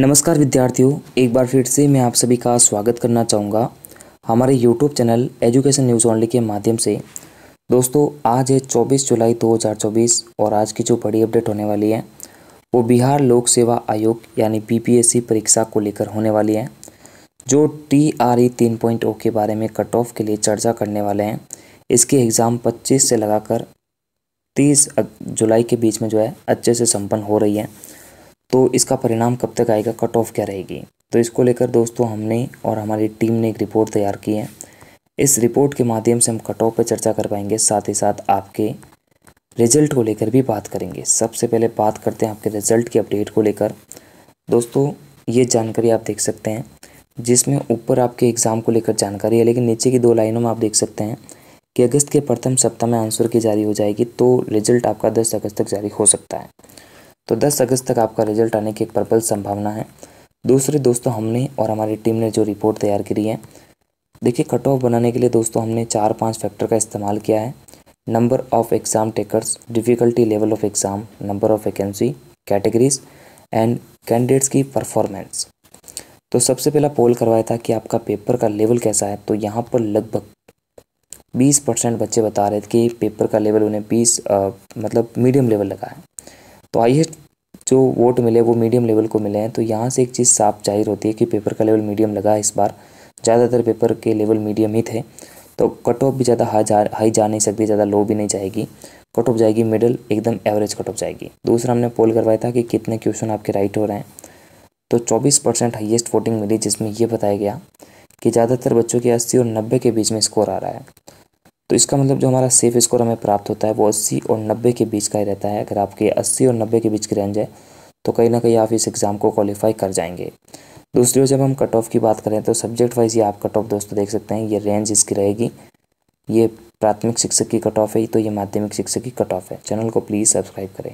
नमस्कार विद्यार्थियों एक बार फिर से मैं आप सभी का स्वागत करना चाहूँगा हमारे YouTube channel education news only के माध्यम से दोस्तों आज है 24 जुलाई 2024 और आज की जो बड़ी अपडेट होने वाली है वो बिहार लोक सेवा आयोग यानी बीपीएससी परीक्षा को लेकर होने वाली है जो टी आर ई तीन पॉइंट ओ के बारे में कट ऑफ के लिए चर्चा करने वाले हैं इसके एग्ज़ाम पच्चीस से लगाकर तीस जुलाई के बीच में जो है अच्छे से संपन्न हो रही है तो इसका परिणाम कब तक आएगा कट ऑफ क्या रहेगी तो इसको लेकर दोस्तों हमने और हमारी टीम ने एक रिपोर्ट तैयार की है इस रिपोर्ट के माध्यम से हम कट ऑफ पर चर्चा कर पाएंगे साथ ही साथ आपके रिजल्ट को लेकर भी बात करेंगे सबसे पहले बात करते हैं आपके रिजल्ट की अपडेट को लेकर दोस्तों ये जानकारी आप देख सकते हैं जिसमें ऊपर आपके एग्ज़ाम को लेकर जानकारी है लेकिन नीचे की दो लाइनों में आप देख सकते हैं कि अगस्त के प्रथम सप्ताह में आंसर की जारी हो जाएगी तो रिजल्ट आपका दस अगस्त तक जारी हो सकता है तो 10 अगस्त तक आपका रिजल्ट आने की एक प्रबल संभावना है दूसरे दोस्तों हमने और हमारी टीम ने जो रिपोर्ट तैयार करी है देखिए कट ऑफ बनाने के लिए दोस्तों हमने चार पाँच फैक्टर का इस्तेमाल किया है number of exam takers difficulty level of exam number of vacancy categories and candidates की परफॉर्मेंस तो सबसे पहला पोल करवाया था कि आपका पेपर का लेवल कैसा है तो यहाँ पर लगभग बीस परसेंट बच्चे बता रहे थे कि पेपर का लेवल उन्हें बीस मतलब मीडियम लेवल लगा है तो हाइएस्ट जो वोट मिले वो मीडियम लेवल को मिले हैं तो यहाँ से एक चीज़ साफ जाहिर होती है कि पेपर का लेवल मीडियम लगा इस बार ज़्यादातर पेपर के लेवल मीडियम ही थे तो कट ऑफ भी ज़्यादा हाई जा हाई जा नहीं सकती ज़्यादा लो भी नहीं जाएगी कट ऑफ जाएगी मिडल एकदम एवरेज कट ऑफ जाएगी दूसरा हमने पोल करवाया था कि कितने क्वेश्चन आपके राइट हो रहे हैं तो 24 परसेंट हाइएस्ट वोटिंग मिली जिसमें यह बताया गया कि ज़्यादातर बच्चों के अस्सी और नब्बे के बीच में स्कोर आ रहा है तो इसका मतलब जो हमारा सेफ स्कोर हमें प्राप्त होता है वो अस्सी और नब्बे के बीच का ही रहता है अगर आपके अस्सी और नब्बे के बीच की रेंज है तो कहीं ना कहीं आप इस एग्ज़ाम को क्वालिफाई कर जाएंगे दूसरी ओर जब हम कट ऑफ की बात करें तो सब्जेक्ट वाइज ये आप कट ऑफ दोस्तों देख सकते हैं ये रेंज इसकी रहेगी ये प्राथमिक शिक्षक की कट ऑफ है तो ये माध्यमिक शिक्षक की कट ऑफ है चैनल को प्लीज़ सब्सक्राइब करें